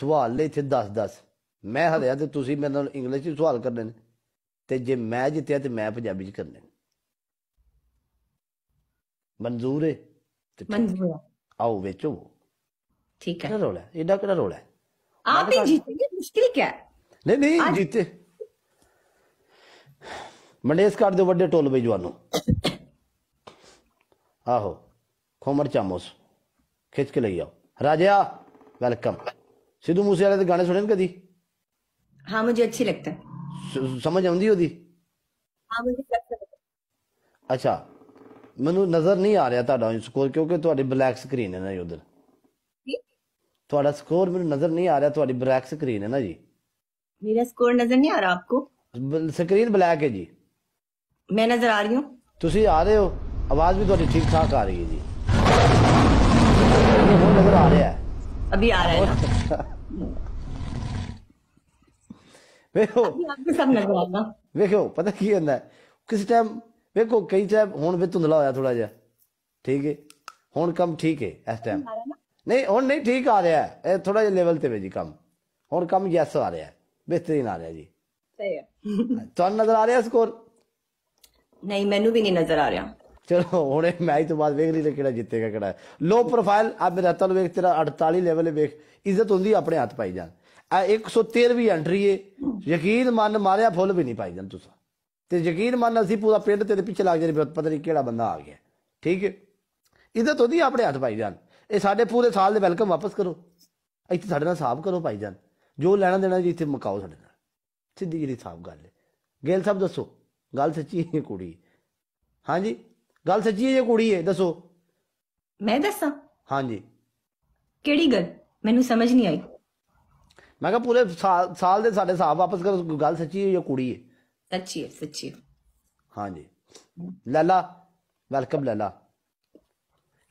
ਸਵਾਲ ਲੈ ਇੱਥੇ 10-10 ਮੈਂ ਹਰਿਆ ਤੇ ਤੁਸੀਂ ਮੇਰੇ ਨਾਲ ਇੰਗਲਿਸ਼ ਵਿੱਚ ਸਵਾਲ ਕਰਨੇ ਨੇ ਤੇ ਜੇ ਮੈਂ ਜਿੱਤਿਆ ਤੇ ਮੈਂ ਪੰਜਾਬੀ ਚ ਕਰਨੇ ਮਨਜ਼ੂਰ ਹੈ ਮਨਜ਼ੂਰ ਆਓ ਵੇਚੋ ਠੀਕ ਹੈ ਕਿਹੜਾ ਰੋਲਾ ਇਹਦਾ ਕਿਹੜਾ ਰੋਲਾ ਆਪ ਹੀ ਜਿੱਤੇ ਮੁਸ਼ਕਿਲ ਕੀ ਹੈ ਨਹੀਂ ਨਹੀਂ ਜਿੱਤੇ ਮੰਡੇਸ ਕਾਰਡ ਦੇ ਵੱਡੇ ਟੋਲ ਬਈ ਜਵਾਨੋ ਆਹੋ ਖੋਮਰ ਚਾਮੋਸ ਖਿੱਚ ਕੇ ਲਈ ਆਓ ਰਾਜਾ ਵੈਲਕਮ सिद्धू मूसेवाले के गाने सुने न कभी हाँ मुझे अच्छी लगता है समझ आती होती हाँ मुझे लगता है अच्छा ਮੈਨੂੰ ਨਜ਼ਰ ਨਹੀਂ ਆ ਰਿਹਾ ਤੁਹਾਡਾ ਸਕੋਰ ਕਿਉਂਕਿ ਤੁਹਾਡੀ ਬਲੈਕ ਸਕਰੀਨ ਹੈ ਨਾ ਉਧਰ ਤੁਹਾਡਾ ਸਕੋਰ ਮੈਨੂੰ ਨਜ਼ਰ ਨਹੀਂ ਆ ਰਿਹਾ ਤੁਹਾਡੀ ਬਲੈਕ ਸਕਰੀਨ ਹੈ ਨਾ ਜੀ ਮੇਰਾ ਸਕੋਰ ਨਜ਼ਰ ਨਹੀਂ ਆ ਰਿਹਾ ਆਪਕੋ ਸਕਰੀਨ ਬਲੈਕ ਹੈ ਜੀ ਮੈਂ ਨਜ਼ਰ ਆ ਰਹੀ ਹਾਂ ਤੁਸੀਂ ਆ ਰਹੇ ਹੋ ਆਵਾਜ਼ ਵੀ ਤੁਹਾਡੀ ਠੀਕ ਠਾਕ ਆ ਰਹੀ ਹੈ ਜੀ ਇਹ ਹੁਣ ਨਜ਼ਰ ਆ ਰਿਹਾ ਹੈ ਅਭੀ ਆ ਰਿਹਾ ਹੈ ਵੇਖੋ ਨਜ਼ਰ ਵੇਖੋ ਪਤਾ ਕੀ ਹੁੰਦਾ ਕਿਸੇ ਟਾਈਮ ਵੇਖੋ ਕਈ ਟਾਈਮ ਹੁਣ ਵੀ ਧੁੰਦਲਾ ਹੋਇਆ ਥੋੜਾ ਜਿਹਾ ਠੀਕ ਹੈ ਹੁਣ ਕੰਮ ਠੀਕ ਹੈ ਇਸ ਟਾਈਮ ਨਹੀਂ ਹੁਣ ਨਹੀਂ ਠੀਕ ਆ ਰਿਹਾ ਇਹ ਥੋੜਾ ਜਿਹਾ ਲੈਵਲ ਤੇ ਵੇ ਜੀ ਕੰਮ ਹੁਣ ਕੰਮ ਯੈਸ ਆ ਰਿਹਾ ਬਿਹਤਰੀਨ ਆ ਰਿਹਾ ਜੀ ਸਹੀ ਹੈ ਤੁਹਾਨੂੰ ਨਜ਼ਰ ਆ ਰਿਹਾ ਸਕੋਰ ਨਹੀਂ ਮੈਨੂੰ ਵੀ ਨਹੀਂ ਨਜ਼ਰ ਆ ਰਿਹਾ ਚਲੋ ਹੁਣੇ ਮੈਚ ਤੋਂ ਬਾਅਦ ਵੇਖ ਲਈ ਕਿਹੜਾ ਜਿੱਤੇਗਾ ਕਿਹੜਾ ਲੋ ਪ੍ਰੋਫਾਈਲ ਆ ਮੇਰਾ ਤਲ ਵੇਖ ਤੇਰਾ 48 ਲੈਵਲ ਵੇਖ ਇੱਜ਼ਤ ਹੁੰਦੀ ਆਪਣੇ ਹੱਥ ਪਾਈ ਜਾਂ ਆ 113ਵੀਂ ਐਂਟਰੀ ਏ ਯਕੀਨ ਮੰਨ ਮਾਰਿਆ ਫੁੱਲ ਵੀ ਨਹੀਂ ਪਾਈ ਜਾਂ ਤੁਸੀਂ ਤੇ ਯਕੀਨ ਮੰਨ ਅਸੀਂ ਪੂਰਾ ਪਿੰਡ ਤੇਰੇ ਪਿੱਛੇ ਲੱਗ ਜਾਣੀ ਪਤਾ ਨਹੀਂ ਕਿਹੜਾ ਬੰਦਾ ਆ ਗਿਆ ਠੀਕ ਹੈ ਇੱਜ਼ਤ ਹੁੰਦੀ ਆਪਣੇ ਹੱਥ ਪਾਈ ਜਾਂ ਇਹ ਸਾਡੇ ਪੂਰੇ ਸਾਲ ਦੇ ਵੈਲਕਮ ਵਾਪਸ ਕਰੋ ਇੱਥੇ ਸਾਡੇ ਨਾਲ ਸਾਫ ਕਰੋ ਪਾਈ ਜਾਂ ਜੋ ਲੈਣਾ ਦੇਣਾ ਜੀ ਇੱਥੇ ਮਕਾਓ ਸਾਡੇ ਨਾਲ ਸਿੱਧੀ ਜਿਹੀ ਸਾਫ ਗੱਲ ਹੈ ਗੇਲ ਸਾਹਿਬ ਦੱਸੋ ਗੱਲ ਸੱਚੀ ਹੈ ਕੁੜੀ ਹਾਂਜੀ ਗੱਲ ਸੱਚੀ ਹੈ ਜਾਂ ਕੁੜੀ ਹੈ ਦੱਸੋ ਮੈਂ ਦੱਸਾਂ ਹਾਂਜੀ ਕਿਹੜੀ ਗੱਲ ਮੈਨੂੰ ਸਮਝ ਨਹੀਂ ਆਈ ਮੈਂ ਕਿਹਾ ਪੂਰੇ ਸਾਲ ਸਾਲ ਦੇ ਸਾਡੇ ਹਿਸਾਬ ਵਾਪਸ ਕਰ ਗੱਲ ਸੱਚੀ ਹੈ ਜਾਂ ਕੁੜੀ ਹੈ ਸੱਚੀ ਹੈ ਸੱਚੀ ਹੈ ਹਾਂਜੀ ਲਾਲਾ ਵੈਲਕਮ ਲਾਲਾ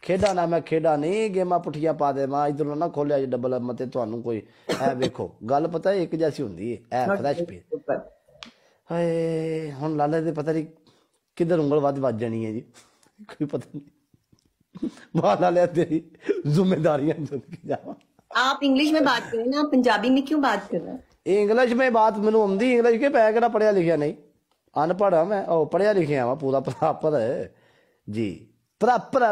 ਖੇਡਾਂ ਨਾ ਮੈਂ ਖੇਡਾਂ ਨਹੀਂ ਗੇਮਾਂ ਪੁੱਠੀਆਂ ਪਾ ਦੇ ਮੈਂ ਇਧਰੋਂ ਨਾ ਖੋਲਿਆ ਜੇ ਡਬਲ ਮਤੇ ਤੁਹਾਨੂੰ ਕੋਈ ਐ ਵੇਖੋ ਗੱਲ ਪਤਾ ਇੱਕ ਜੈਸੀ ਹੁੰਦੀ ਹੈ ਐ ਫਰੈਸ਼ ਪੀ ਹਾਏ ਹੁਣ ਲਾਲੇ ਦੇ ਪਤਾ ਨਹੀਂ ਕਿੱਧਰ ਉਂਗਲ ਵੱਧ ਵੱਜ ਜਾਣੀ ਹੈ ਜੀ कोई पता नहीं बहाना लेते ही जिम्मेदारियां आप इंग्लिश में बात करें ना पंजाबी में क्यों बात कर रहे हैं इंग्लिश में बात मैं आंदी इंग्लिश के पै केड़ा पढ़िया लिखिया नहीं अनपढ़ हां मैं ओ पढ़िया लिखिया हां पूरा प्रॉपर जी प्रॉपर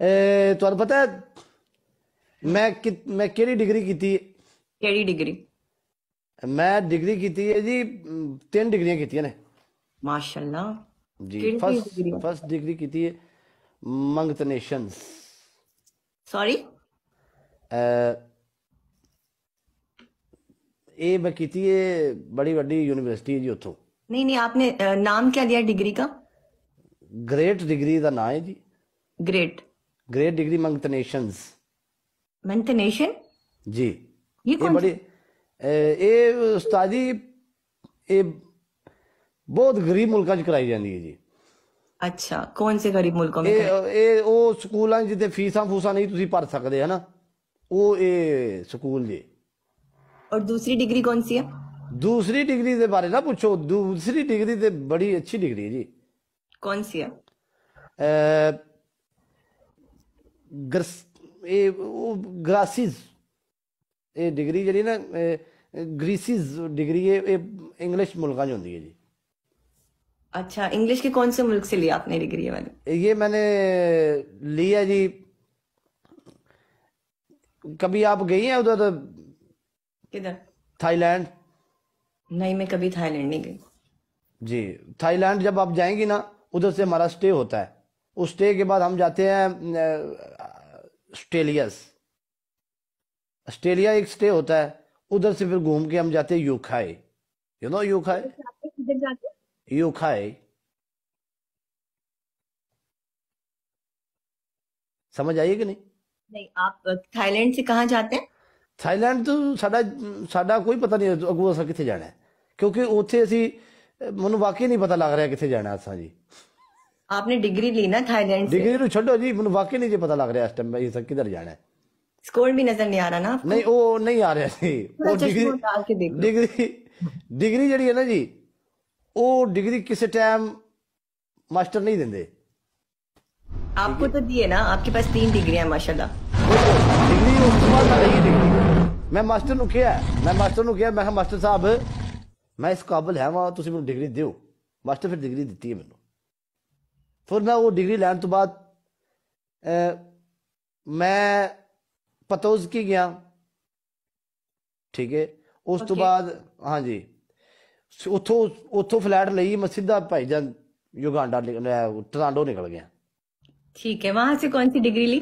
ए ਤੁਹਾਨੂੰ ਪਤਾ ਮੈਂ ਕਿ ਮੈਂ ਕਿਹੜੀ ਡਿਗਰੀ ਕੀਤੀ ਕਿਹੜੀ ਡਿਗਰੀ ਮੈਂ ਡਿਗਰੀ ਕੀਤੀ ਹੈ ਜੀ ਤਿੰਨ ਡਿਗਰੀਆਂ ਕੀਤੀਆਂ ਨੇ ਮਾਸ਼ਾਅੱਲਾ जी फर्स्ट फर्स्ट डिग्री की थी मंगतनेशंस सॉरी ए बकीती बड़ी बड़ी यूनिवर्सिटी जी उतो नहीं नहीं आपने नाम क्या लिया डिग्री का ग्रेट डिग्री का नाम है जी ग्रेट ग्रेट डिग्री मंगतनेशंस मंगतनेशन जी ये कौन बड़ी ए उस्ताद जी ए ਬਹੁਤ ਗਰੀਬ ਮੁਲਕਾਂ 'ਚ ਕਰਾਈ ਜਾਂਦੀ ਹੈ ਜੀ ਅੱਛਾ ਕੌਣ ਸੇ ਗਰੀਬ ਮੁਲਕਾਂ ਮੇਂ ਇਹ ਇਹ ਉਹ ਸਕੂਲਾਂ ਜਿੱਤੇ ਫੀਸਾਂ ਫੂਸਾਂ ਨਹੀਂ ਤੁਸੀਂ ਭਰ ਸਕਦੇ ਹਨਾ ਉਹ ਇਹ ਸਕੂਲ ਜੀ ਔਰ ਦੂਸਰੀ ਡਿਗਰੀ ਕੌਣ ਸੀ ਹੈ ਦੂਸਰੀ ਡਿਗਰੀ ਦੇ ਬਾਰੇ ਨਾ ਪੁੱਛੋ ਦੂਸਰੀ ਡਿਗਰੀ ਤੇ ਬੜੀ ਅੱਛੀ ਡਿਗਰੀ ਹੈ ਜੀ ਕੌਣ ਸੀ ਹੈ ਗਰਸ ਇਹ ਉਹ ਗ੍ਰਾਸਿਸ ਇਹ ਡਿਗਰੀ ਜਿਹੜੀ ਨਾ ਗ੍ਰੀਸਿਸ ਡਿਗਰੀ ਇਹ ਇੰਗਲਿਸ਼ ਮੁਲਕਾਂ 'ਚ ਹੁੰਦੀ ਹੈ ਜੀ अच्छा इंग्लिश के कौन से मुल्क से लिया आपने डिग्री ये वाली ये मैंने लिया जी कभी आप गई हैं उधर किधर थाईलैंड नहीं मैं कभी थाईलैंड नहीं गई जी थाईलैंड जब आप जाएंगी ना उधर से हमारा स्टे होता है उस स्टे के बाद हम जाते हैं ऑस्ट्रेलिया ऑस्ट्रेलिया एक स्टे होता है उधर से फिर घूम के हम जाते हैं यूखाई यू नो यूखाई यूखाई समझ आई कि नहीं नहीं आप थाईलैंड से कहाँ जाते हैं ਥਾਈਲੈਂਡ ਤੋਂ ਸਾਡਾ ਸਾਡਾ ਕੋਈ ਪਤਾ ਨਹੀਂ ਅੱਗੋਂ ਅਸਾਂ ਕਿੱਥੇ ਜਾਣਾ ਕਿਉਂਕਿ ਉੱਥੇ ਅਸੀਂ ਮੈਨੂੰ ਵਾਕਈ ਨਹੀਂ ਪਤਾ ਲੱਗ ਰਿਹਾ ਕਿੱਥੇ ਜਾਣਾ ਅਸਾਂ ਜੀ ਆਪਨੇ ਡਿਗਰੀ ਲਈ ਨਾ ਥਾਈਲੈਂਡ ਸੇ ਡਿਗਰੀ ਨੂੰ ਛੱਡੋ ਜੀ ਮੈਨੂੰ ਵਾਕਈ ਨਹੀਂ ਜੇ ਪਤਾ ਲੱਗ ਰਿਹਾ ਇਸ ਟਾਈਮ ਅਸੀਂ ਕਿੱਧਰ ਜਾਣਾ ਹੈ ਸਕੋਰ ਵੀ ਨਜ਼ਰ ਨਹੀਂ ਆ ਰਿਹਾ ਨਾ ਨਹੀਂ ਉਹ ਨਹੀਂ ਆ ਰਿਹਾ ਸੀ ਉਹ ਡਿਗਰੀ ਡਿਗਰੀ ਡਿਗਰੀ ਜਿਹੜੀ ਹੈ ਨਾ ਜੀ ਉਹ ਡਿਗਰੀ ਕਿਸੇ ਟਾਈਮ ਮਾਸਟਰ ਨਹੀਂ ਦਿੰਦੇ आपको तो दी है ना आपके पास तीन डिग्री है माशाल्लाह डिग्री ਉਸ ਤੋਂ ਬਾਅਦ ਲੱਗੀ ਡਿਗਰੀ ਮੈਂ ਮਾਸਟਰ ਨੂੰ ਕਿਹਾ ਮੈਂ ਮਾਸਟਰ ਨੂੰ ਕਿਹਾ ਮੈਂ ਕਿਹਾ ਮਾਸਟਰ ਸਾਹਿਬ ਮੈਂ ਇਸ ਕਾਬਲ ਹਾਂ ਵਾ ਤੁਸੀਂ ਮੈਨੂੰ ਡਿਗਰੀ ਦਿਓ ਮਾਸਟਰ ਫਿਰ ਡਿਗਰੀ ਦਿੱਤੀ ਹੈ ਮੈਨੂੰ ਫਿਰ ਮੈਂ ਉਹ ਡਿਗਰੀ ਲੈਣ ਤੋਂ ਬਾਅਦ ਮੈਂ ਪਤੋਜ਼ ਕੀ ਗਿਆ ਠੀਕ ਹੈ ਉਸ ਤੋਂ ਬਾਅਦ ਹਾਂਜੀ ਉੱਥੋਂ ਉੱਥੋਂ ਫਲੈਟ ਲਈ ਮੈਂ ਸਿੱਧਾ ਭਾਈ ਜਾਨ ਯੁਗਾਂਡਾ ਟ੍ਰਾਂਡੋ ਨਿਕਲ ਗਿਆ ਠੀਕ ਹੈ ਵਾਹ ਸੇ ਕੌਣ ਸੀ ਡਿਗਰੀ ਲਈ